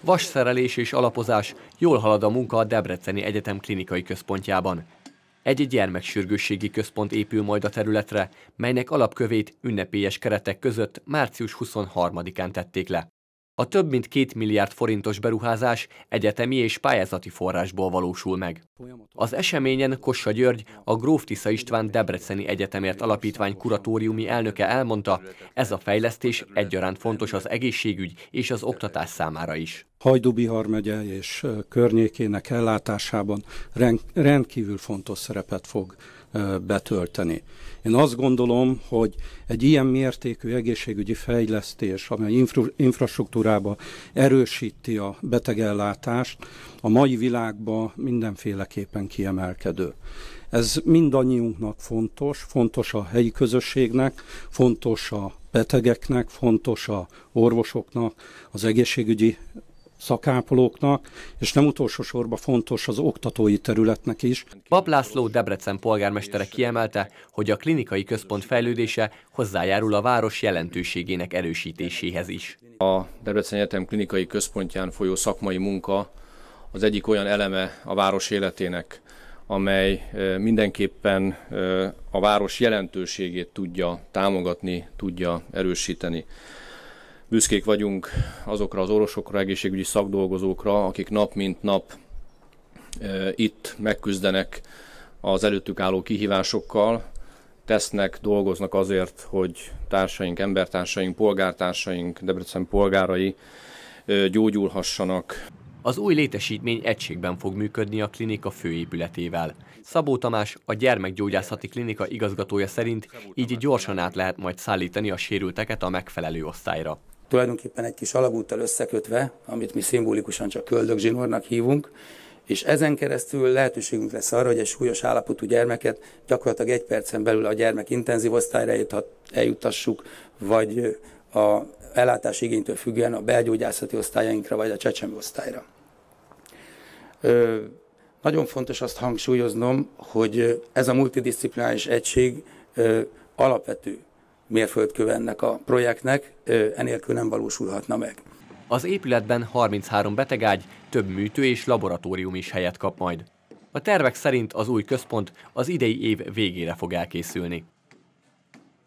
vasszerelés és alapozás, jól halad a munka a Debreceni Egyetem klinikai központjában. Egy gyermeksürgősségi központ épül majd a területre, melynek alapkövét ünnepélyes keretek között március 23-án tették le. A több mint két milliárd forintos beruházás egyetemi és pályázati forrásból valósul meg. Az eseményen Kossa György, a Gróf Tisza István Debreceni Egyetemért Alapítvány kuratóriumi elnöke elmondta, ez a fejlesztés egyaránt fontos az egészségügy és az oktatás számára is. Hajdubihar megye és környékének ellátásában rendkívül fontos szerepet fog betölteni. Én azt gondolom, hogy egy ilyen mértékű egészségügyi fejlesztés, amely infra- infrastruktúrába erősíti a betegellátást, a mai világban mindenféleképpen kiemelkedő. Ez mindannyiunknak fontos, fontos a helyi közösségnek, fontos a betegeknek, fontos a orvosoknak, az egészségügyi szakápolóknak, és nem utolsó sorban fontos az oktatói területnek is. Bab László Debrecen polgármestere kiemelte, hogy a klinikai központ fejlődése hozzájárul a város jelentőségének erősítéséhez is. A Debrecen Egyetem klinikai központján folyó szakmai munka az egyik olyan eleme a város életének, amely mindenképpen a város jelentőségét tudja támogatni, tudja erősíteni büszkék vagyunk azokra az orvosokra, egészségügyi szakdolgozókra, akik nap mint nap itt megküzdenek az előttük álló kihívásokkal, tesznek, dolgoznak azért, hogy társaink, embertársaink, polgártársaink, Debrecen polgárai gyógyulhassanak. Az új létesítmény egységben fog működni a klinika főépületével. Szabó Tamás, a gyermekgyógyászati klinika igazgatója szerint így gyorsan át lehet majd szállítani a sérülteket a megfelelő osztályra tulajdonképpen egy kis alagúttal összekötve, amit mi szimbolikusan csak köldögzsinórnak hívunk, és ezen keresztül lehetőségünk lesz arra, hogy egy súlyos állapotú gyermeket gyakorlatilag egy percen belül a gyermek intenzív osztályra eljuttassuk, vagy a ellátás igénytől függően a belgyógyászati osztályainkra, vagy a csecsemő osztályra. Ö, nagyon fontos azt hangsúlyoznom, hogy ez a multidisziplinális egység ö, alapvető mérföldköve ennek a projektnek, enélkül nem valósulhatna meg. Az épületben 33 betegágy, több műtő és laboratórium is helyet kap majd. A tervek szerint az új központ az idei év végére fog elkészülni.